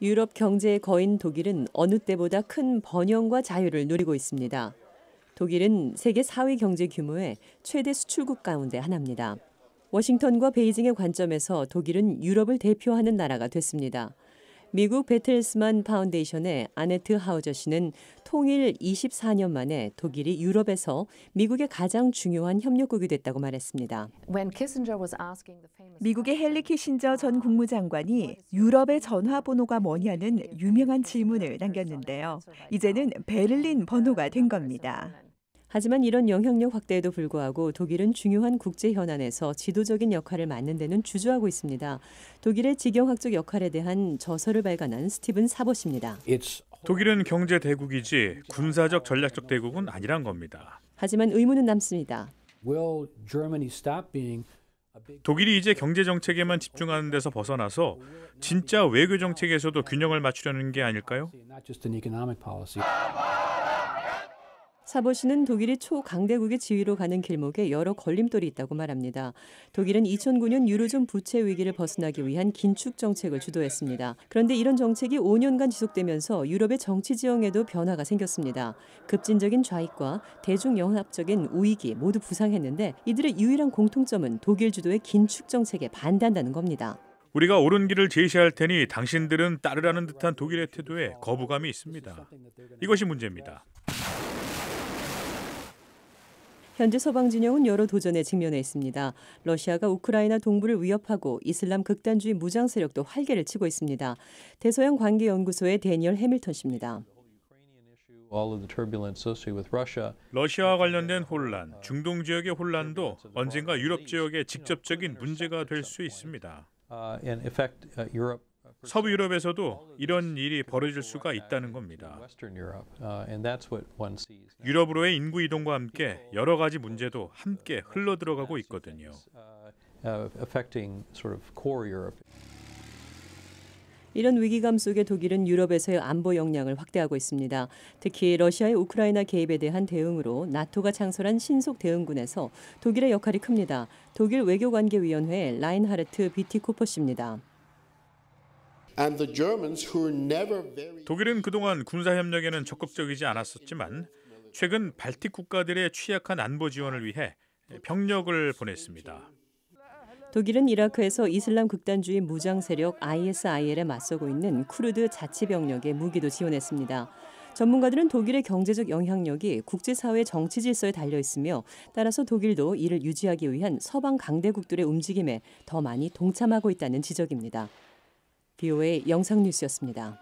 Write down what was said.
유럽 경제의 거인 독일은 어느 때보다 큰 번영과 자유를 누리고 있습니다. 독일은 세계 4위 경제 규모의 최대 수출국 가운데 하나입니다. 워싱턴과 베이징의 관점에서 독일은 유럽을 대표하는 나라가 됐습니다. 미국 베틀스만 파운데이션의 아네트 하우저 씨는 통일 24년 만에 독일이 유럽에서 미국의 가장 중요한 협력국이 됐다고 말했습니다. 미국의 헨리 키신저 전 국무장관이 유럽의 전화번호가 뭐냐는 유명한 질문을 남겼는데요. 이제는 베를린 번호가 된 겁니다. 하지만 이런 영향력 확대에도 불구하고 독일은 중요한 국제 현안에서 지도적인 역할을 맡는 데는 주저하고 있습니다. 독일의 지경학적 역할에 대한 저서를 발간한 스티븐 사보입니다 독일은 경제 대국이지 군사적 전략적 대국은 아니란 겁니다. 하지만 의문은 남습니다. 독일이 이제 경제 정책에만 집중하는 데서 벗어나서 진짜 외교 정책에서도 균형을 맞추려는 게 아닐까요? 사보시는 독일이 초강대국의 지위로 가는 길목에 여러 걸림돌이 있다고 말합니다. 독일은 2009년 유로존 부채 위기를 벗어나기 위한 긴축 정책을 주도했습니다. 그런데 이런 정책이 5년간 지속되면서 유럽의 정치 지형에도 변화가 생겼습니다. 급진적인 좌익과 대중영합적인 우익이 모두 부상했는데 이들의 유일한 공통점은 독일 주도의 긴축 정책에 반대한다는 겁니다. 우리가 옳은 길을 제시할 테니 당신들은 따르라는 듯한 독일의 태도에 거부감이 있습니다. 이것이 문제입니다. 현재 서방 진영은 여러 도전에 직면해 있습니다. 러시아가 우크라이나 동부를 위협하고 이슬람 극단주의 무장 세력도 활개를 치고 있습니다. 대서양 관계 연구소의 데니얼 해밀턴 씨입니다. 러시아와 관련된 혼란, 중동 지역의 혼란도 언젠가 유럽 지역의 직접적인 문제가 될 수 있습니다. Uh, 그렇죠. 서부 유럽에서도 이런 일이 벌어질 수가 있다는 겁니다. Uh, 유럽으로의 인구 이동과 함께 여러 가지 문제도 함께 흘러 들어가고 있거든요. Uh, uh, 이런 위기감 속에 독일은 유럽에서의 안보 역량을 확대하고 있습니다. 특히 러시아의 우크라이나 개입에 대한 대응으로 나토가 창설한 신속 대응군에서 독일의 역할이 큽니다. 독일 외교관계위원회 라인하르트 비티코퍼 씨입니다. 독일은 그동안 군사협력에는 적극적이지 않았었지만 최근 발틱 국가들의 취약한 안보 지원을 위해 병력을 보냈습니다. 독일은 이라크에서 이슬람 극단주의 무장 세력 ISIL에 맞서고 있는 쿠르드 자치 병력의 무기도 지원했습니다. 전문가들은 독일의 경제적 영향력이 국제사회 정치 질서에 달려 있으며 따라서 독일도 이를 유지하기 위한 서방 강대국들의 움직임에 더 많이 동참하고 있다는 지적입니다. BOA 영상뉴스였습니다.